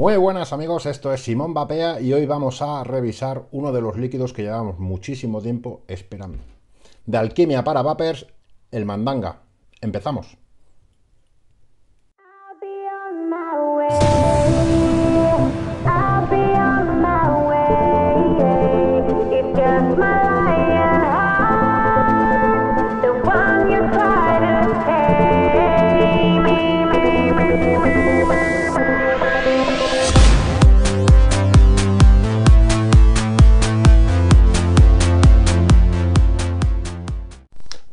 Muy buenas amigos, esto es Simón Bapea y hoy vamos a revisar uno de los líquidos que llevamos muchísimo tiempo esperando. De alquimia para vapers, el mandanga. Empezamos.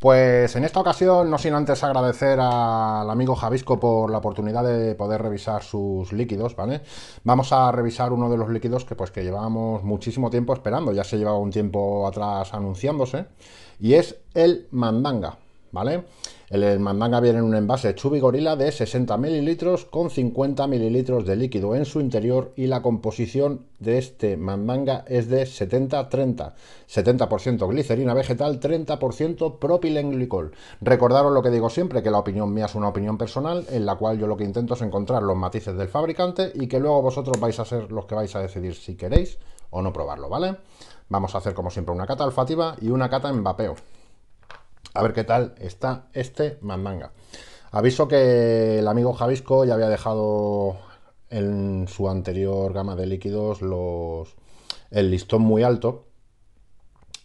Pues en esta ocasión, no sin antes agradecer al amigo Javisco por la oportunidad de poder revisar sus líquidos, ¿vale? Vamos a revisar uno de los líquidos que pues que llevábamos muchísimo tiempo esperando, ya se llevaba un tiempo atrás anunciándose, y es el mandanga. ¿vale? El manga viene en un envase Chubby Gorilla de 60 mililitros con 50 mililitros de líquido en su interior y la composición de este manga es de 70-30. 70%, glicerina vegetal, 30% propilenglicol. Recordaros lo que digo siempre, que la opinión mía es una opinión personal en la cual yo lo que intento es encontrar los matices del fabricante y que luego vosotros vais a ser los que vais a decidir si queréis o no probarlo, ¿vale? Vamos a hacer como siempre una cata olfativa y una cata en vapeo. A ver qué tal está este mandanga. Aviso que el amigo Javisco ya había dejado en su anterior gama de líquidos los, el listón muy alto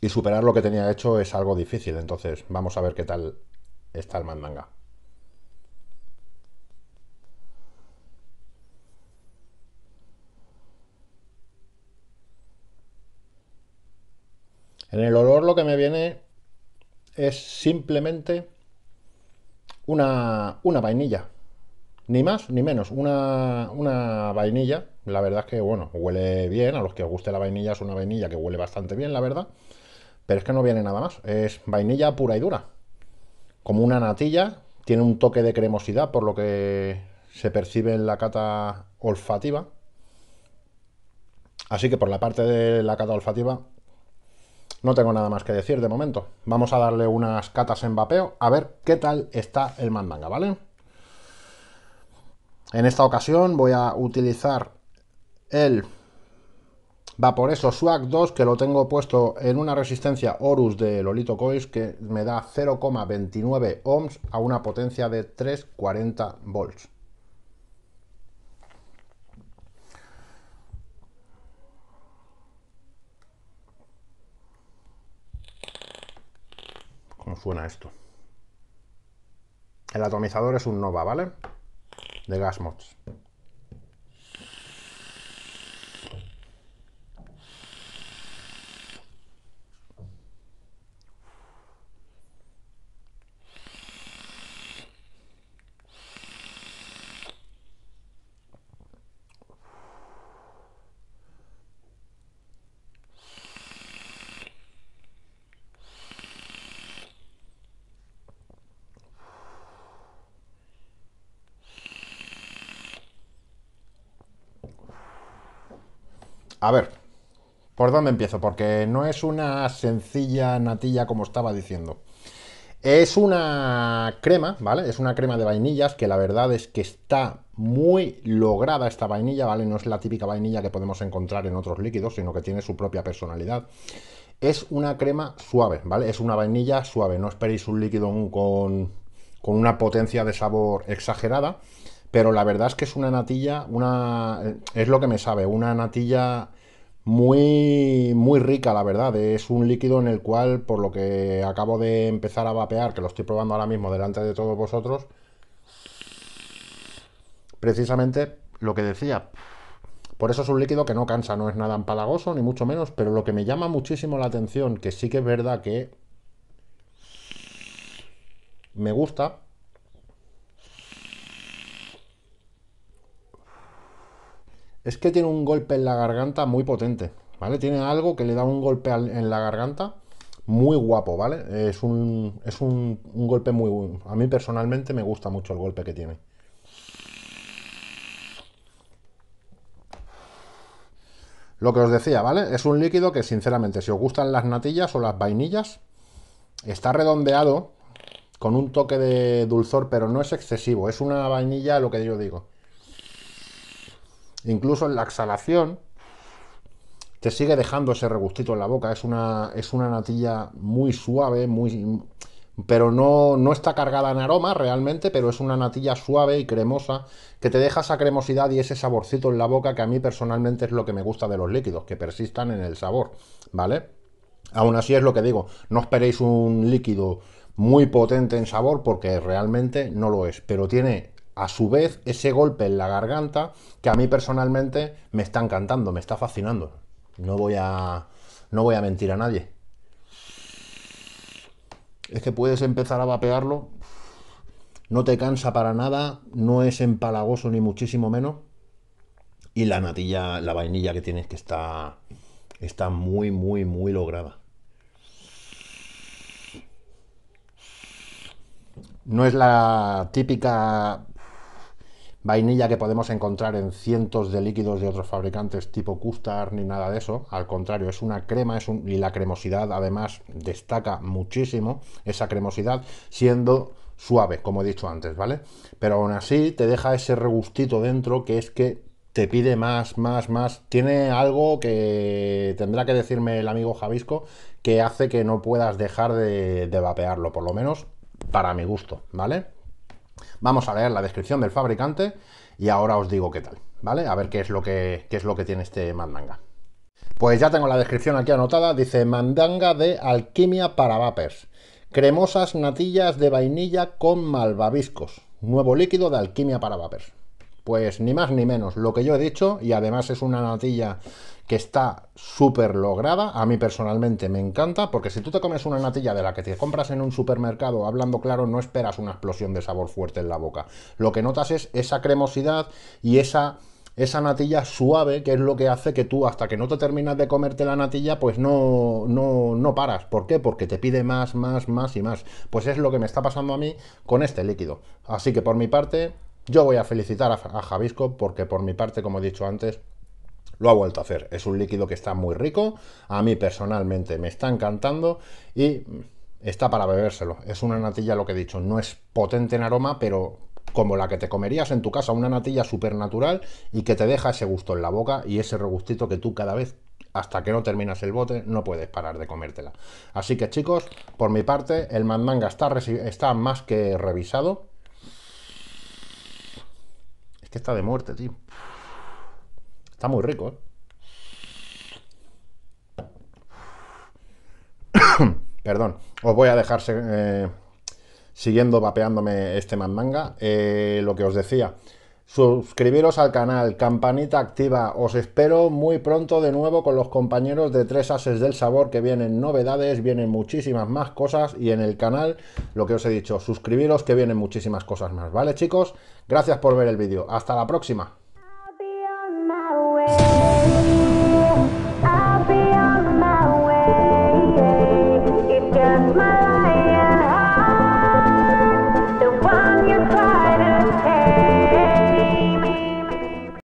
y superar lo que tenía hecho es algo difícil. Entonces, vamos a ver qué tal está el mandanga. En el olor lo que me viene es simplemente una, vainilla. Ni más ni menos, una, una, vainilla. La verdad es que, bueno, huele bien. A los que os guste la vainilla es una vainilla que huele bastante bien, la verdad. Pero es que no viene nada más. Es vainilla pura y dura. Como una natilla. Tiene un toque de cremosidad por lo que se percibe en la cata olfativa. Así que por la parte de la cata olfativa no tengo nada más que decir de momento. Vamos a darle unas catas en vapeo a ver qué tal está el mandanga, ¿vale? En esta ocasión voy a utilizar el Vaporeso Swag 2 que lo tengo puesto en una resistencia Horus de Lolito Coils que me da 0,29 ohms a una potencia de 340 volts. suena esto? El atomizador es un Nova, ¿vale? De gas mods A ver, ¿por dónde empiezo? Porque no es una sencilla natilla como estaba diciendo. Es una crema, ¿vale? Es una crema de vainillas que la verdad es que está muy lograda esta vainilla, ¿vale? No es la típica vainilla que podemos encontrar en otros líquidos, sino que tiene su propia personalidad. Es una crema suave, ¿vale? Es una vainilla suave, no esperéis un líquido con, con una potencia de sabor exagerada, pero la verdad es que es una natilla, una es lo que me sabe, una natilla muy muy rica, la verdad. Es un líquido en el cual, por lo que acabo de empezar a vapear, que lo estoy probando ahora mismo delante de todos vosotros, precisamente lo que decía. Por eso es un líquido que no cansa, no es nada empalagoso, ni mucho menos, pero lo que me llama muchísimo la atención, que sí que es verdad que me gusta, es que tiene un golpe en la garganta muy potente, ¿vale? Tiene algo que le da un golpe en la garganta muy guapo, ¿vale? Es un, es un golpe muy... A mí personalmente me gusta mucho el golpe que tiene. Lo que os decía, ¿vale? Es un líquido que sinceramente, si os gustan las natillas o las vainillas, está redondeado con un toque de dulzor, pero no es excesivo. Es una vainilla, lo que yo digo incluso en la exhalación, te sigue dejando ese regustito en la boca. Es una, es una natilla muy suave, muy, pero no, no está cargada en aroma realmente, pero es una natilla suave y cremosa que te deja esa cremosidad y ese saborcito en la boca que a mí personalmente es lo que me gusta de los líquidos, que persistan en el sabor, ¿vale? Aún así es lo que digo, no esperéis un líquido muy potente en sabor porque realmente no lo es, pero tiene a su vez ese golpe en la garganta que a mí personalmente me está encantando, me está fascinando. No voy a, no voy a mentir a nadie. Es que puedes empezar a vapearlo, no te cansa para nada, no es empalagoso ni muchísimo menos. Y la natilla, la vainilla que tienes que está, está muy, muy, muy lograda. no es la típica vainilla que podemos encontrar en cientos de líquidos de otros fabricantes tipo custard ni nada de eso. Al contrario, es una crema y la cremosidad además destaca muchísimo esa cremosidad siendo suave, como he dicho antes, ¿vale? Pero aún así te deja ese regustito dentro que es que te pide más, más, más. Tiene algo que tendrá que decirme el amigo Javisco que hace que no puedas dejar de vapearlo, por lo menos para mi gusto, ¿vale? Vamos a leer la descripción del fabricante y ahora os digo qué tal, ¿vale? A ver qué es lo que, es lo que tiene este Mandanga. Pues ya tengo la descripción aquí anotada, dice Mandanga de alquimia para vapers. Cremosas natillas de vainilla con malvaviscos. Nuevo líquido de alquimia para vapers. Pues ni más ni menos, lo que yo he dicho, y además es una natilla que está súper lograda, a mí personalmente me encanta, porque si tú te comes una natilla de la que te compras en un supermercado, hablando claro, no esperas una explosión de sabor fuerte en la boca. Lo que notas es esa cremosidad y esa esa natilla suave, que es lo que hace que tú, hasta que no te terminas de comerte la natilla, pues no, no, no, paras. ¿Por qué? Porque te pide más, más, más y más. Pues es lo que me está pasando a mí con este líquido. Así que por mi parte, yo voy a felicitar a, a Javisco porque por mi parte, como he dicho antes, lo ha vuelto a hacer. Es un líquido que está muy rico, a mí personalmente me está encantando y está para bebérselo. Es una natilla, lo que he dicho, no es potente en aroma, pero como la que te comerías en tu casa, una natilla súper natural y que te deja ese gusto en la boca y ese regustito que tú cada vez, hasta que no terminas el bote, no puedes parar de comértela. Así que chicos, por mi parte, el mandanga está más que revisado que está de muerte, tío. Está muy rico, eh. Perdón. Os voy a dejar eh, siguiendo vapeándome este man manga. Eh, lo que os decía. Suscribiros al canal, campanita activa. Os espero muy pronto de nuevo con los compañeros de Tres Ases del Sabor que vienen novedades, vienen muchísimas más cosas y en el canal, lo que os he dicho, suscribiros que vienen muchísimas cosas más. ¿Vale chicos? Gracias por ver el vídeo. Hasta la próxima.